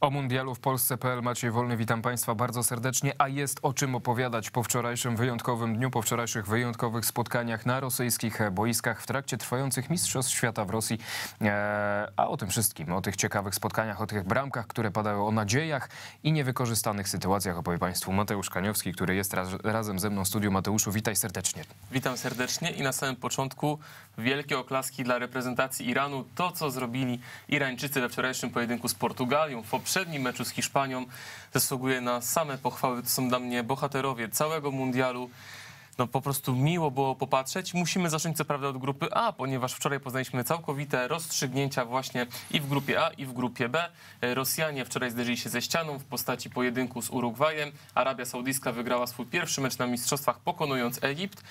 O mundialu w Polsce.pl Maciej Wolny, witam Państwa bardzo serdecznie, a jest o czym opowiadać po wczorajszym wyjątkowym dniu, po wczorajszych wyjątkowych spotkaniach na rosyjskich boiskach w trakcie trwających Mistrzostw Świata w Rosji. Eee, a o tym wszystkim, o tych ciekawych spotkaniach, o tych bramkach, które padają, o nadziejach i niewykorzystanych sytuacjach opowie Państwu Mateusz Kaniowski, który jest raz, razem ze mną w studiu. Mateuszu, witaj serdecznie. Witam serdecznie i na samym początku wielkie oklaski dla reprezentacji Iranu. To, co zrobili Irańczycy we wczorajszym pojedynku z Portugalią poprzednim meczu z Hiszpanią zasługuje na same pochwały. To są dla mnie bohaterowie całego mundialu no po prostu miło było popatrzeć. Musimy zacząć co prawda od grupy A, ponieważ wczoraj poznaliśmy całkowite rozstrzygnięcia właśnie i w grupie A, i w grupie B. E, Rosjanie wczoraj zderzyli się ze ścianą w postaci pojedynku z Urugwajem. Arabia Saudyjska wygrała swój pierwszy mecz na mistrzostwach, pokonując Egipt.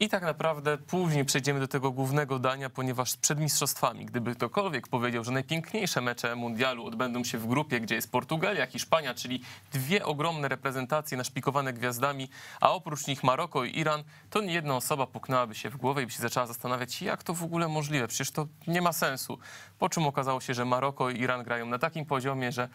I tak naprawdę później przejdziemy do tego głównego dania, ponieważ przed mistrzostwami, gdyby ktokolwiek powiedział, że najpiękniejsze mecze mundialu odbędą się w grupie, gdzie jest Portugalia, Hiszpania, czyli dwie ogromne reprezentacje naszpikowane gwiazdami, a oprócz nich Maroko i Iran, to nie jedna osoba puknęłaby się w głowę i by się zaczęła zastanawiać, jak to w ogóle możliwe, przecież to nie ma sensu. Po czym okazało się, że Maroko i Iran grają na takim poziomie, że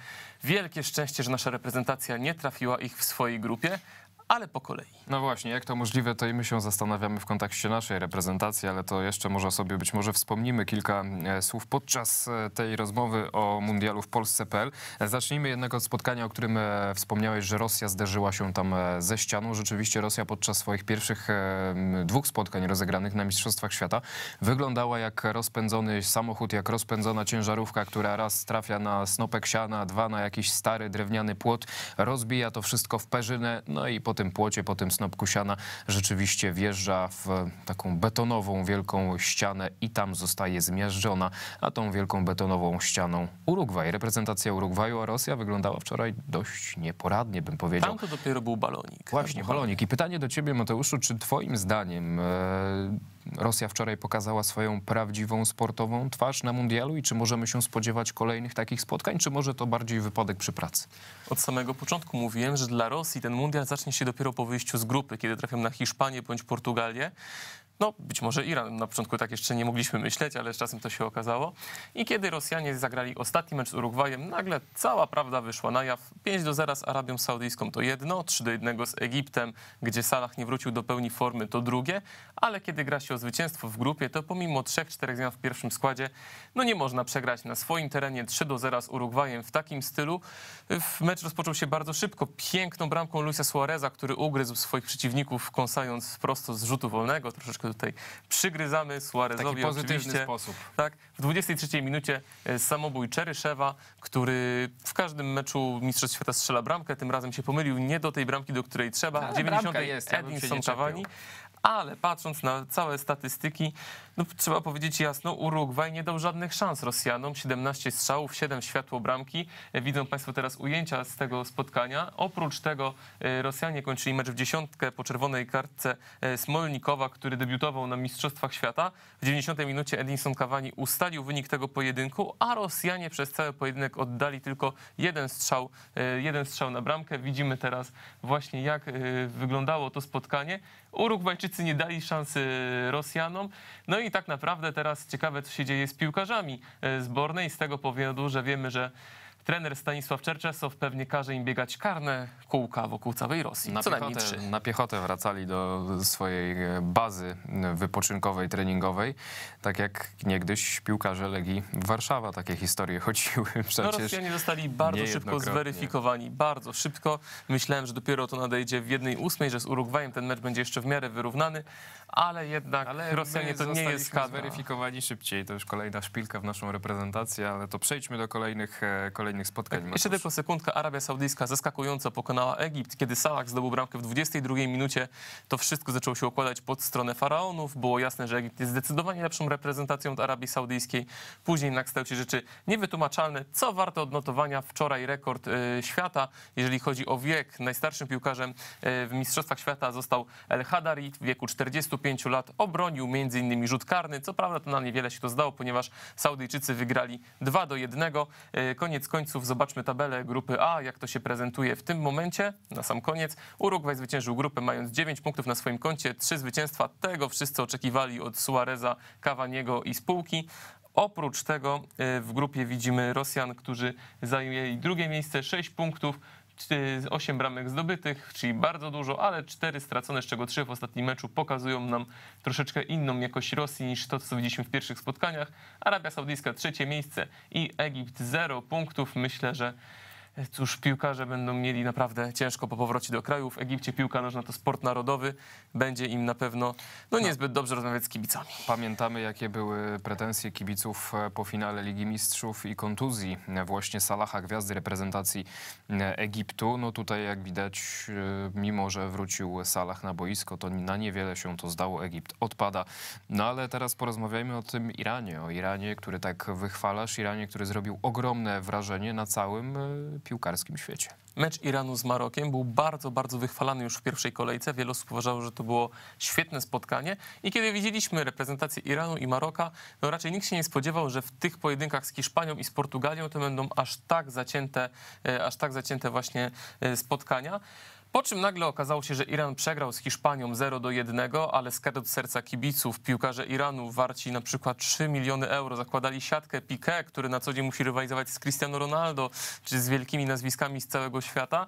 wielkie szczęście, że nasza reprezentacja nie trafiła ich w swojej grupie, ale po kolei. No właśnie, jak to możliwe, to i my się zastanawiamy w kontekście naszej reprezentacji, ale to jeszcze może sobie być może wspomnimy kilka e, słów podczas e, tej rozmowy o mundialu w Polsce.pl. Zacznijmy jednak od spotkania, o którym e, wspomniałeś, że Rosja zderzyła się tam ze ścianą. Rzeczywiście Rosja podczas swoich pierwszych dwóch spotkań rozegranych na Mistrzostwach Świata wyglądała jak rozpędzony samochód, jak rozpędzona ciężarówka, która raz trafia na snopek siana, dwa na jakiś stary drewniany płot, rozbija to wszystko w perzynę, no i potem tym płocie, po tym snopku siana rzeczywiście wjeżdża w taką betonową wielką ścianę i tam zostaje zmiażdżona, a tą wielką betonową ścianą Urugwaj. Reprezentacja Urugwaju, a Rosja wyglądała wczoraj dość nieporadnie, bym powiedział. Tam to dopiero był balonik. Właśnie, balonik. I pytanie do ciebie, Mateuszu, czy twoim zdaniem... E, Rosja wczoraj pokazała swoją prawdziwą sportową twarz na mundialu i czy możemy się spodziewać kolejnych takich spotkań, czy może to bardziej wypadek przy pracy? Od samego początku mówiłem, że dla Rosji ten mundial zacznie się dopiero po wyjściu z grupy, kiedy trafią na Hiszpanię bądź Portugalię no być może Iran. Na początku tak jeszcze nie mogliśmy myśleć, ale z czasem to się okazało. I kiedy Rosjanie zagrali ostatni mecz z Urugwajem, nagle cała prawda wyszła na jaw. 5 do 0 z Arabią Saudyjską to jedno, 3 do 1 z Egiptem, gdzie Salah nie wrócił do pełni formy, to drugie. Ale kiedy gra się o zwycięstwo w grupie, to pomimo 3-4 zmian w pierwszym składzie, no nie można przegrać na swoim terenie 3 do 0 z Urugwajem w takim stylu. Mecz rozpoczął się bardzo szybko, piękną bramką Luisa Suareza, który ugryzł swoich przeciwników, kąsając prosto z rzutu wolnego, troszeczkę tutaj przygryzamy Suarezowi. Taki pozytywny sposób. Tak, w 23 minucie e, samobój Czeryszewa, który w każdym meczu Mistrzostw Świata strzela bramkę, tym razem się pomylił, nie do tej bramki, do której trzeba. Ale 90 jest, Edinson ja Cavani, ale patrząc na całe statystyki, no, trzeba powiedzieć jasno, Urugwaj nie dał żadnych szans Rosjanom. 17 strzałów, 7 światło bramki. E, widzą Państwo teraz ujęcia z tego spotkania. Oprócz tego e, Rosjanie kończyli mecz w dziesiątkę po czerwonej kartce e, Smolnikowa, który debiutował na Mistrzostwach Świata. W 90 minucie Edinson Cavani ustalił wynik tego pojedynku, a Rosjanie przez cały pojedynek oddali tylko jeden strzał, jeden strzał na bramkę. Widzimy teraz właśnie jak wyglądało to spotkanie. Urugwajczycy nie dali szansy Rosjanom. No i tak naprawdę teraz ciekawe, co się dzieje z piłkarzami e, zbornej, z tego powodu, że wiemy, że Trener Stanisław Czerczesow pewnie każe im biegać karne kółka wokół całej Rosji. Na, Co piechotę, najmniej trzy. na piechotę wracali do swojej e, bazy e, wypoczynkowej, treningowej. Tak jak niegdyś piłkarze Legii Warszawa takie historie chodziły no, przecież. No, Rosjanie zostali bardzo szybko zweryfikowani. Bardzo szybko. Myślałem, że dopiero to nadejdzie w 1-8, że z Urugwajem ten mecz będzie jeszcze w miarę wyrównany, ale jednak ale Rosjanie to nie jest kadra. zweryfikowani szybciej. To już kolejna szpilka w naszą reprezentację, ale to przejdźmy do kolejnych, e, kolejnych spotkań. Tak, Matusz. Jeszcze tylko sekundkę. Arabia Saudyjska zaskakująco pokonała Egipt. Kiedy Salah zdobył bramkę w 22 minucie, to wszystko zaczęło się układać pod stronę Faraonów. Było jasne, że Egipt jest zdecydowanie lepszą reprezentacją od Arabii Saudyjskiej. Później na kształcie rzeczy niewytłumaczalne. Co warto odnotowania? Wczoraj rekord y, świata, jeżeli chodzi o wiek. Najstarszym piłkarzem y, w Mistrzostwach Świata został El Hadari w wieku 40 25 lat obronił m.in. rzut karny. Co prawda to na niewiele się to zdało, ponieważ Saudyjczycy wygrali 2 do 1. E, koniec końców zobaczmy tabelę grupy A, jak to się prezentuje w tym momencie. Na sam koniec Urugwaj zwyciężył grupę mając 9 punktów na swoim koncie, 3 zwycięstwa. Tego wszyscy oczekiwali od Suareza, Kawaniego i spółki. Oprócz tego e, w grupie widzimy Rosjan, którzy zajęli drugie miejsce, 6 punktów. 8 bramek zdobytych, czyli bardzo dużo, ale 4 stracone, z czego 3 w ostatnim meczu pokazują nam troszeczkę inną jakość Rosji niż to, co widzieliśmy w pierwszych spotkaniach. Arabia Saudyjska trzecie miejsce i Egipt 0 punktów. Myślę, że Cóż, piłkarze będą mieli naprawdę ciężko po powrocie do kraju. W Egipcie piłka nożna to sport narodowy. Będzie im na pewno no, no. niezbyt dobrze rozmawiać z kibicami. Pamiętamy, jakie były pretensje kibiców e, po finale Ligi Mistrzów i kontuzji e, właśnie Salaha, gwiazdy reprezentacji e, Egiptu. No tutaj jak widać, mimo że wrócił Salah na boisko, to na niewiele się to zdało. Egipt odpada. No ale teraz porozmawiajmy o tym Iranie. O Iranie, który tak wychwalasz. Iranie, który zrobił ogromne wrażenie na całym piłkarskim świecie. Mecz Iranu z Marokiem był bardzo, bardzo wychwalany już w pierwszej kolejce. Wiele osób uważało, że to było świetne spotkanie. I kiedy widzieliśmy reprezentację Iranu i Maroka, no raczej nikt się nie spodziewał, że w tych pojedynkach z Hiszpanią i z Portugalią to będą aż tak zacięte, e, aż tak zacięte właśnie e, spotkania. Po czym nagle okazało się, że Iran przegrał z Hiszpanią 0 do 1, ale skarb od serca kibiców piłkarze Iranu warci na przykład 3 miliony euro zakładali siatkę Piqué, który na co dzień musi rywalizować z Cristiano Ronaldo czy z wielkimi nazwiskami z całego świata.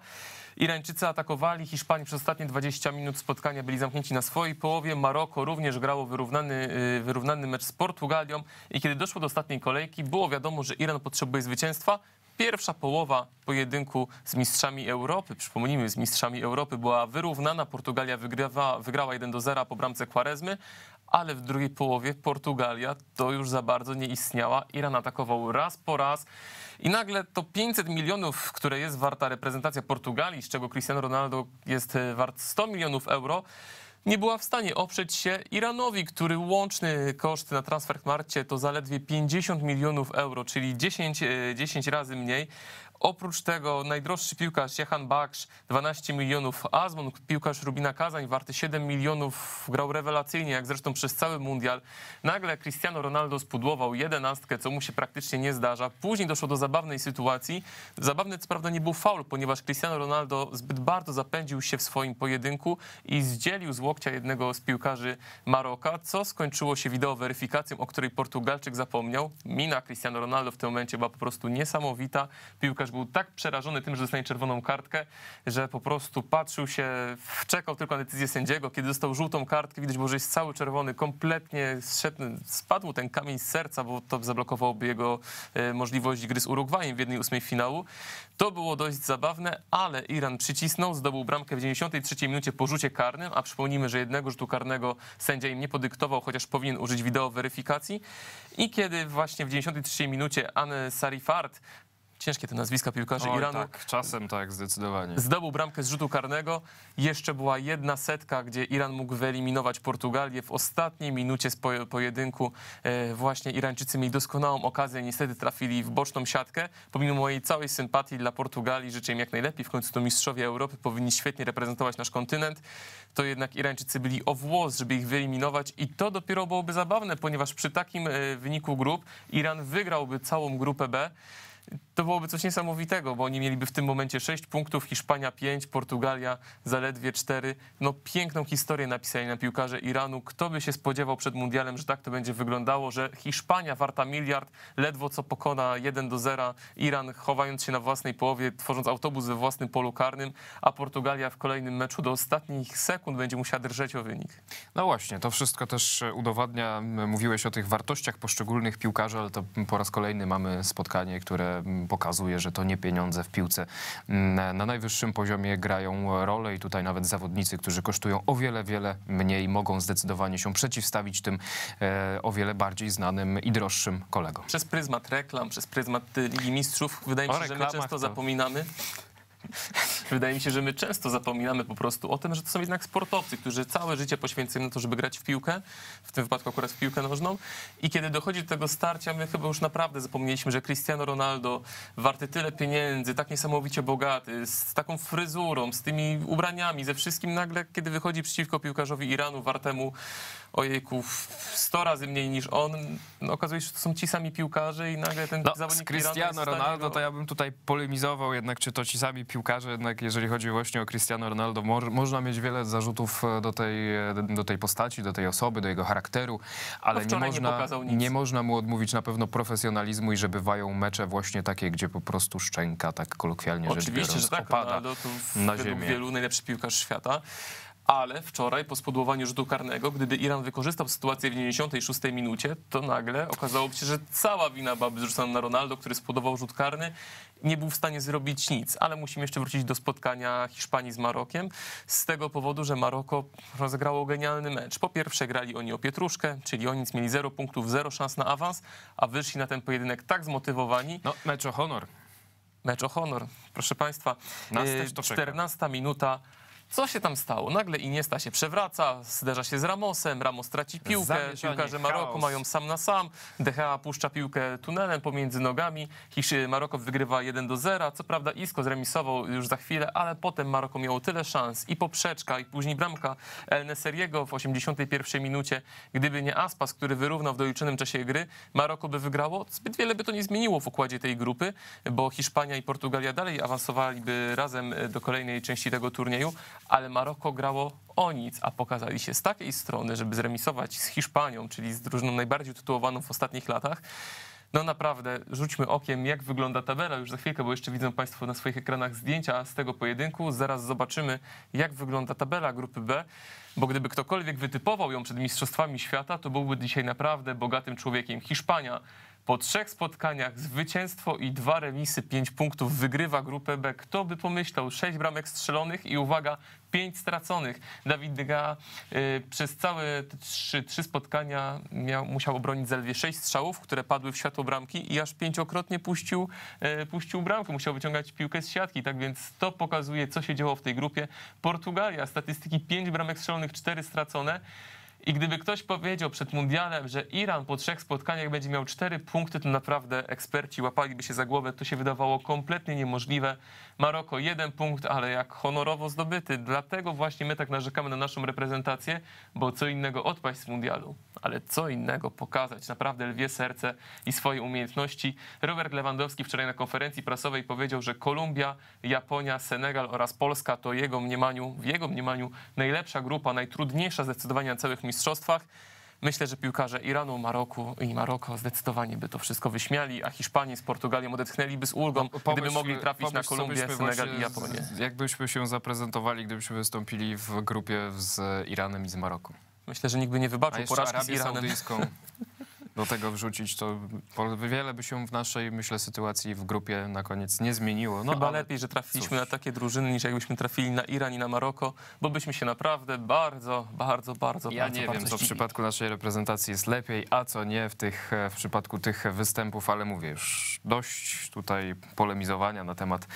Irańczycy atakowali Hiszpanii przez ostatnie 20 minut spotkania, byli zamknięci na swojej połowie. Maroko również grało wyrównany, y, wyrównany mecz z Portugalią i kiedy doszło do ostatniej kolejki, było wiadomo, że Iran potrzebuje zwycięstwa. Pierwsza połowa pojedynku z mistrzami Europy, przypomnijmy, z mistrzami Europy była wyrównana. Portugalia wygrywa, wygrała 1 do 0 po bramce Kwarezmy, ale w drugiej połowie Portugalia to już za bardzo nie istniała. Iran atakował raz po raz i nagle to 500 milionów, które jest warta reprezentacja Portugalii, z czego Cristiano Ronaldo jest e, wart 100 milionów euro, nie była w stanie oprzeć się Iranowi, który łączny koszt na transfer Marcie to zaledwie 50 milionów euro, czyli 10, 10 e, razy mniej Oprócz tego najdroższy piłkarz Jahan Baksz 12 milionów, Azmon, piłkarz Rubina Kazań warty 7 milionów, grał rewelacyjnie, jak zresztą przez cały mundial. Nagle Cristiano Ronaldo spudłował jedenastkę, co mu się praktycznie nie zdarza. Później doszło do zabawnej sytuacji. Zabawny co prawda nie był faul, ponieważ Cristiano Ronaldo zbyt bardzo zapędził się w swoim pojedynku i zdzielił z łokcia jednego z piłkarzy Maroka, co skończyło się wideo weryfikacją, o której Portugalczyk zapomniał. Mina Cristiano Ronaldo w tym momencie była po prostu niesamowita. Piłkarz był tak przerażony tym, że dostanie czerwoną kartkę, że po prostu patrzył się, czekał tylko na decyzję sędziego. Kiedy dostał żółtą kartkę, widać było, że jest cały czerwony, kompletnie zszedł, spadł ten kamień z serca, bo to zablokowałoby jego e, możliwość gry z Urugwajem w jednej ósmej finału. To było dość zabawne, ale Iran przycisnął, zdobył bramkę w 93 minucie po rzucie karnym, a przypomnijmy, że jednego rzutu karnego sędzia im nie podyktował, chociaż powinien użyć wideo weryfikacji. I kiedy właśnie w 93 minucie Anne Sarifard Ciężkie te nazwiska piłkarzy Oj, Iranu. Tak, czasem tak, zdecydowanie. Zdobył bramkę z rzutu karnego. Jeszcze była jedna setka, gdzie Iran mógł wyeliminować Portugalię. W ostatniej minucie z pojedynku e, właśnie Irańczycy mieli doskonałą okazję. Niestety trafili w boczną siatkę. Pomimo mojej całej sympatii dla Portugalii, życzę im jak najlepiej. W końcu to mistrzowie Europy powinni świetnie reprezentować nasz kontynent. To jednak Irańczycy byli o włos, żeby ich wyeliminować. I to dopiero byłoby zabawne, ponieważ przy takim e, wyniku grup Iran wygrałby całą grupę B to byłoby coś niesamowitego, bo oni mieliby w tym momencie 6 punktów, Hiszpania 5, Portugalia zaledwie 4. No piękną historię napisali na piłkarze Iranu. Kto by się spodziewał przed mundialem, że tak to będzie wyglądało, że Hiszpania warta miliard, ledwo co pokona 1 do 0 Iran, chowając się na własnej połowie, tworząc autobus we własnym polu karnym, a Portugalia w kolejnym meczu do ostatnich sekund będzie musiała drżeć o wynik. No właśnie, to wszystko też udowadnia, mówiłeś o tych wartościach poszczególnych piłkarzy, ale to po raz kolejny mamy spotkanie, które pokazuje, że to nie pieniądze w piłce mm, na najwyższym poziomie grają rolę i tutaj nawet zawodnicy, którzy kosztują o wiele, wiele mniej, mogą zdecydowanie się przeciwstawić tym e, o wiele bardziej znanym i droższym kolegom. Przez pryzmat reklam, przez pryzmat Ligi Mistrzów, wydaje mi się, że my często to... zapominamy. Wydaje mi się, że my często zapominamy po prostu o tym, że to są jednak sportowcy, którzy całe życie poświęcają na to, żeby grać w piłkę, w tym wypadku akurat w piłkę nożną. I kiedy dochodzi do tego starcia, my chyba już naprawdę zapomnieliśmy, że Cristiano Ronaldo warty tyle pieniędzy, tak niesamowicie bogaty, z taką fryzurą, z tymi ubraniami, ze wszystkim nagle, kiedy wychodzi przeciwko piłkarzowi Iranu, wartemu ojejku, 100 razy mniej niż on. No, okazuje się, że to są ci sami piłkarze i nagle ten no, zawodnik... Z Cristiano Ronaldo go... No. to ja bym tutaj polemizował jednak, czy to ci sami piłkarze, jednak jeżeli chodzi właśnie o Cristiano Ronaldo, mo można mieć wiele zarzutów e, do tej, e, do tej postaci, do tej osoby, do jego charakteru, ale no, nie, można, nie, nie można mu odmówić na pewno profesjonalizmu i że bywają mecze właśnie takie, gdzie po prostu szczęka, tak kolokwialnie rzecz biorąc, Oczywiście, że tak, opada Ronaldo to na ziemię. wielu najlepszy piłkarz świata ale wczoraj po spodłowaniu rzutu karnego, gdyby Iran wykorzystał sytuację w 96 minucie, to nagle okazało się, że cała wina byłaby zrzucona na Ronaldo, który spodował rzut karny. Nie był w stanie zrobić nic, ale musimy jeszcze wrócić do spotkania Hiszpanii z Marokiem z tego powodu, że Maroko rozegrało genialny mecz. Po pierwsze grali oni o pietruszkę, czyli oni mieli 0 punktów, 0 szans na awans, a wyszli na ten pojedynek tak zmotywowani. No, mecz o honor. Mecz o honor, proszę Państwa. Nas 14 e, minuta co się tam stało? Nagle Iniesta się przewraca, zderza się z Ramosem, Ramos traci piłkę, Zamierzanie, że chaos. mają sam na sam, DHA puszcza piłkę tunelem pomiędzy nogami, Hiszy Maroko wygrywa 1 do 0, co prawda isko zremisował już za chwilę, ale potem Maroko miało tyle szans i poprzeczka i później bramka El Neseriego w 81 minucie, gdyby nie Aspas, który wyrównał w doliczonym czasie gry, Maroko by wygrało, zbyt wiele by to nie zmieniło w układzie tej grupy, bo Hiszpania i Portugalia dalej awansowaliby razem do kolejnej części tego turnieju, ale Maroko grało o nic, a pokazali się z takiej strony, żeby zremisować z Hiszpanią, czyli z drużyną najbardziej tytułowaną w ostatnich latach. No naprawdę, rzućmy okiem, jak wygląda tabela już za chwilkę, bo jeszcze widzą Państwo na swoich ekranach zdjęcia z tego pojedynku. Zaraz zobaczymy, jak wygląda tabela grupy B, bo gdyby ktokolwiek wytypował ją przed Mistrzostwami Świata, to byłby dzisiaj naprawdę bogatym człowiekiem. Hiszpania po trzech spotkaniach zwycięstwo i dwa remisy, pięć punktów wygrywa grupę B. Kto by pomyślał? Sześć bramek strzelonych i uwaga, pięć straconych. Dawid Dega y, przez całe trzy, trzy spotkania miał, musiał obronić zaledwie sześć strzałów, które padły w światło bramki i aż pięciokrotnie puścił, y, puścił bramkę. Musiał wyciągać piłkę z siatki, tak więc to pokazuje, co się działo w tej grupie. Portugalia, statystyki pięć bramek strzelonych, cztery stracone. I gdyby ktoś powiedział przed mundialem, że Iran po trzech spotkaniach będzie miał cztery punkty, to naprawdę eksperci łapaliby się za głowę. To się wydawało kompletnie niemożliwe. Maroko jeden punkt, ale jak honorowo zdobyty. Dlatego właśnie my tak narzekamy na naszą reprezentację, bo co innego odpaść z mundialu, ale co innego pokazać naprawdę lwie serce i swoje umiejętności. Robert Lewandowski wczoraj na konferencji prasowej powiedział, że Kolumbia, Japonia, Senegal oraz Polska to jego mniemaniu, w jego mniemaniu najlepsza grupa, najtrudniejsza zdecydowanie na całych mistrzostwach. Myślę, że piłkarze Iranu, Maroku i Maroko zdecydowanie by to wszystko wyśmiali, a Hiszpanii z Portugalią odetchnęliby z ulgą, pomyśl, gdyby mogli trafić na Kolumbię, Senegal i Japonię. Jakbyśmy się zaprezentowali, gdybyśmy wystąpili w grupie z Iranem i z Maroką. Myślę, że nikt by nie wybaczył porażki Arabię z Iranem. Saudyjską. do tego wrzucić, to wiele by się w naszej, myślę, sytuacji w grupie na koniec nie zmieniło. No, Chyba ale... lepiej, że trafiliśmy Cóż. na takie drużyny, niż jakbyśmy trafili na Iran i na Maroko, bo byśmy się naprawdę bardzo, bardzo, bardzo, ja bardzo, nie bardzo wiem, co w przypadku naszej reprezentacji jest lepiej, a co nie w, tych, e, w przypadku tych występów, ale mówię, już dość tutaj polemizowania na temat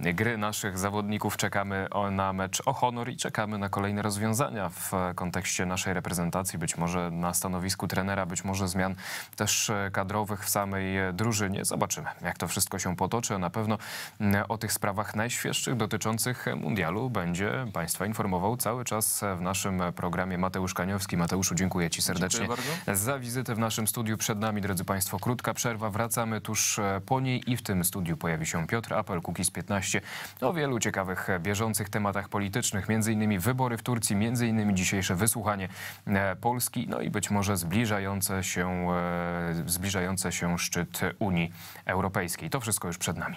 gry naszych zawodników. Czekamy na mecz o honor i czekamy na kolejne rozwiązania w kontekście naszej reprezentacji, być może na stanowisku trenera, być może zmian też e, kadrowych w samej e, drużynie. Zobaczymy, jak to wszystko się potoczy, a na pewno o tych sprawach najświeższych dotyczących mundialu będzie Państwa informował cały czas w naszym programie Mateusz Kaniowski. Mateuszu, dziękuję Ci serdecznie dziękuję za wizytę w naszym studiu. Przed nami, drodzy Państwo, krótka przerwa. Wracamy tuż e, po niej i w tym studiu pojawi się Piotr Apel, z 15, o wielu ciekawych, bieżących tematach politycznych, między innymi wybory w Turcji, między innymi dzisiejsze wysłuchanie Polski, no i być może zbliżające się E, zbliżające się szczyt Unii Europejskiej. To wszystko już przed nami.